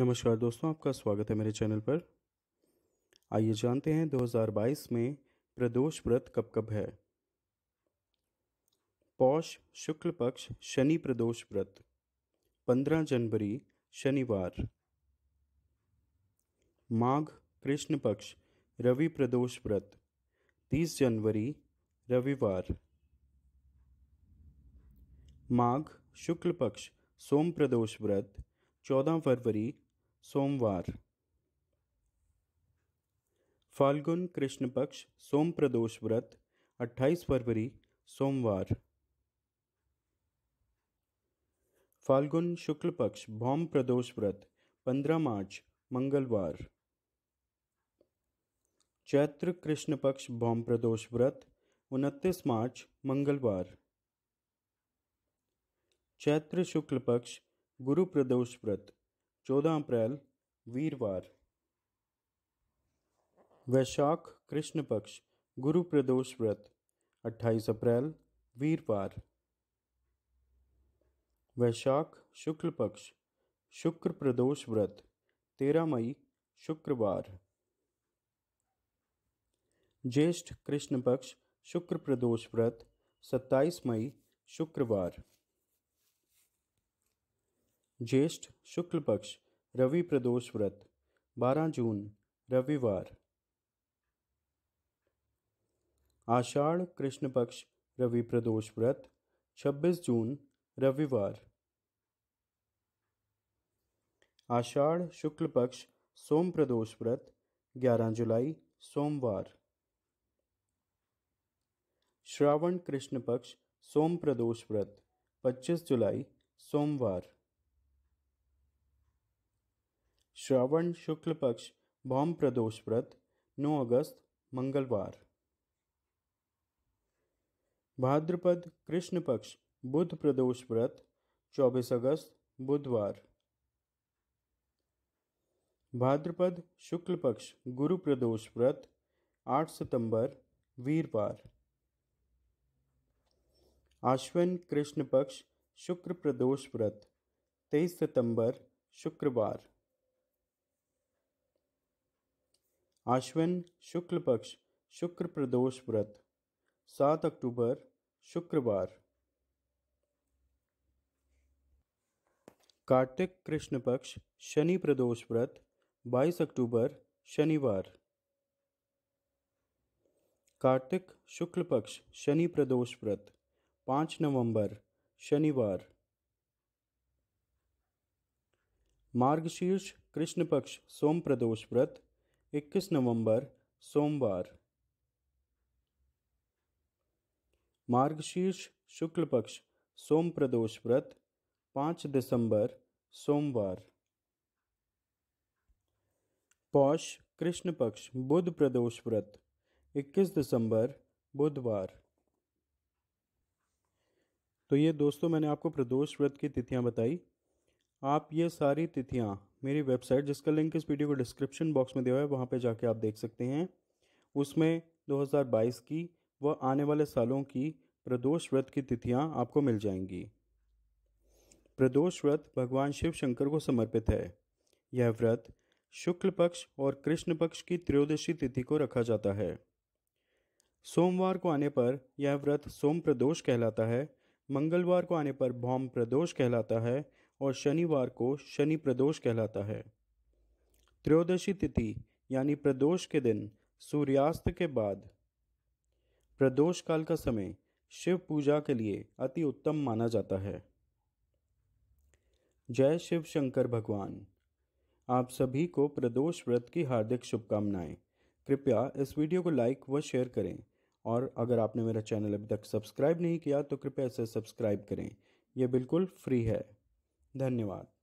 नमस्कार दोस्तों आपका स्वागत है मेरे चैनल पर आइए जानते हैं 2022 में प्रदोष व्रत कब कब है पौष शुक्ल पक्ष शनि प्रदोष व्रत 15 जनवरी शनिवार माघ कृष्ण पक्ष रवि प्रदोष व्रत 30 जनवरी रविवार माघ शुक्ल पक्ष सोम प्रदोष व्रत 14 फरवरी सोमवार फाल्गुन कृष्ण पक्ष सोम प्रदोष व्रत 28 फरवरी सोमवार फाल्गुन शुक्ल पक्ष भौम प्रदोष व्रत 15 मार्च मंगलवार चैत्र कृष्ण पक्ष भौम प्रदोष व्रत 29 मार्च मंगलवार चैत्र शुक्ल पक्ष गुरु प्रदोष व्रत चौदह अप्रैल वीरवार वैशाख कृष्ण पक्ष गुरु प्रदोष व्रत 28 अप्रैल वीरवार वैशाख शुक्ल पक्ष शुक्र प्रदोष व्रत 13 मई शुक्रवार ज्येष्ठ कृष्ण पक्ष शुक्र प्रदोष व्रत 27 मई शुक्रवार ज्येष्ठ शुक्ल पक्ष रवि प्रदोष व्रत 12 जून रविवार आषाढ़ कृष्ण पक्ष रवि प्रदोष व्रत 26 जून रविवार आषाढ़ शुक्ल पक्ष सोम प्रदोष व्रत 11 जुलाई सोमवार श्रावण कृष्ण पक्ष सोम प्रदोष व्रत 25 जुलाई सोमवार श्रावण शुक्ल पक्ष भौम प्रदोष व्रत 9 अगस्त मंगलवार भाद्रपद कृष्ण पक्ष बुध प्रदोष व्रत 24 अगस्त बुधवार भाद्रपद शुक्ल पक्ष गुरु प्रदोष व्रत 8 सितंबर वीरवार आश्विन कृष्ण पक्ष शुक्र प्रदोष व्रत 23 सितंबर शुक्रवार आश्विन शुक्ल पक्ष शुक्र प्रदोष व्रत सात अक्टूबर शुक्रवार कार्तिक कृष्ण पक्ष शनि प्रदोष व्रत बाईस अक्टूबर शनिवार कार्तिक शुक्ल पक्ष शनि प्रदोष व्रत पाँच नवंबर शनिवार मार्गशीर्ष कृष्ण पक्ष सोम प्रदोष व्रत इक्कीस नवंबर सोमवार मार्गशीर्ष शुक्ल पक्ष सोम प्रदोष व्रत पांच दिसंबर सोमवार पौष कृष्ण पक्ष बुध प्रदोष व्रत इक्कीस दिसंबर बुधवार तो ये दोस्तों मैंने आपको प्रदोष व्रत की तिथियां बताई आप ये सारी तिथियां मेरी वेबसाइट जिसका लिंक इस वीडियो को डिस्क्रिप्शन बॉक्स में दिया है वहाँ पे जाके आप देख सकते हैं उसमें 2022 की व आने वाले सालों की प्रदोष व्रत की तिथियाँ आपको मिल जाएंगी प्रदोष व्रत भगवान शिव शंकर को समर्पित है यह व्रत शुक्ल पक्ष और कृष्ण पक्ष की त्रयोदशी तिथि को रखा जाता है सोमवार को आने पर यह व्रत सोम प्रदोष कहलाता है मंगलवार को आने पर भौम प्रदोष कहलाता है और शनिवार को शनि प्रदोष कहलाता है त्रयोदशी तिथि यानी प्रदोष के दिन सूर्यास्त के बाद प्रदोष काल का समय शिव पूजा के लिए अति उत्तम माना जाता है जय शिव शंकर भगवान आप सभी को प्रदोष व्रत की हार्दिक शुभकामनाएं कृपया इस वीडियो को लाइक व शेयर करें और अगर आपने मेरा चैनल अभी तक सब्सक्राइब नहीं किया तो कृपया इसे सब्सक्राइब करें यह बिल्कुल फ्री है धन्यवाद